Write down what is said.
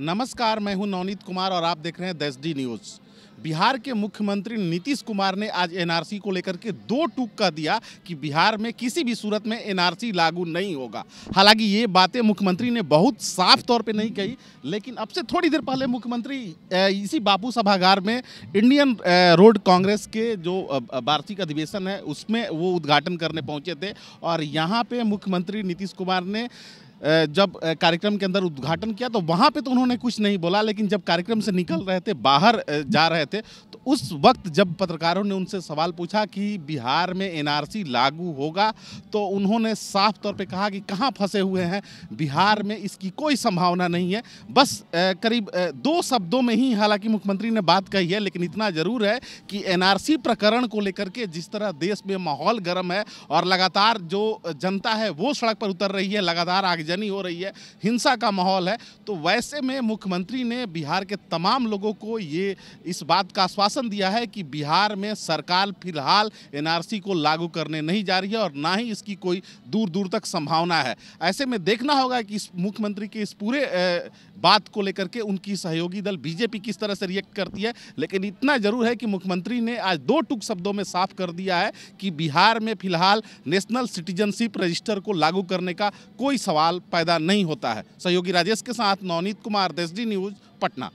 नमस्कार मैं हूं नवनीत कुमार और आप देख रहे हैं दस डी न्यूज़ बिहार के मुख्यमंत्री नीतीश कुमार ने आज एनआरसी को लेकर के दो टूक का दिया कि बिहार में किसी भी सूरत में एनआरसी लागू नहीं होगा हालांकि ये बातें मुख्यमंत्री ने बहुत साफ तौर पे नहीं कही लेकिन अब से थोड़ी देर पहले मुख्यमंत्री इसी बापू सभागार में इंडियन रोड कांग्रेस के जो वार्षिक अधिवेशन है उसमें वो उद्घाटन करने पहुँचे थे और यहाँ पर मुख्यमंत्री नीतीश कुमार ने जब कार्यक्रम के अंदर उद्घाटन किया तो वहाँ पे तो उन्होंने कुछ नहीं बोला लेकिन जब कार्यक्रम से निकल रहे थे बाहर जा रहे थे तो उस वक्त जब पत्रकारों ने उनसे सवाल पूछा कि बिहार में एनआरसी लागू होगा तो उन्होंने साफ तौर पे कहा कि कहाँ फंसे हुए हैं बिहार में इसकी कोई संभावना नहीं है बस करीब दो शब्दों में ही हालांकि मुख्यमंत्री ने बात कही है लेकिन इतना ज़रूर है कि एन प्रकरण को लेकर के जिस तरह देश में माहौल गर्म है और लगातार जो जनता है वो सड़क पर उतर रही है लगातार आगे आगजनी हो रही है हिंसा का माहौल है तो वैसे में मुख्यमंत्री ने बिहार के तमाम लोगों को ये इस बात का आश्वासन दिया है कि बिहार में सरकार फिलहाल एनआरसी को लागू करने नहीं जा रही है और ना ही इसकी कोई दूर दूर तक संभावना है ऐसे में देखना होगा कि इस मुख्यमंत्री के इस पूरे बात को लेकर के उनकी सहयोगी दल बीजेपी किस तरह से रिएक्ट करती है लेकिन इतना जरूर है कि मुख्यमंत्री ने आज दो टुक शब्दों में साफ कर दिया है कि बिहार में फिलहाल नेशनल सिटीजनशिप रजिस्टर को लागू करने का कोई सवाल सवाल पैदा नहीं होता है सहयोगी राजेश के साथ नवनीत कुमार देश न्यूज़ पटना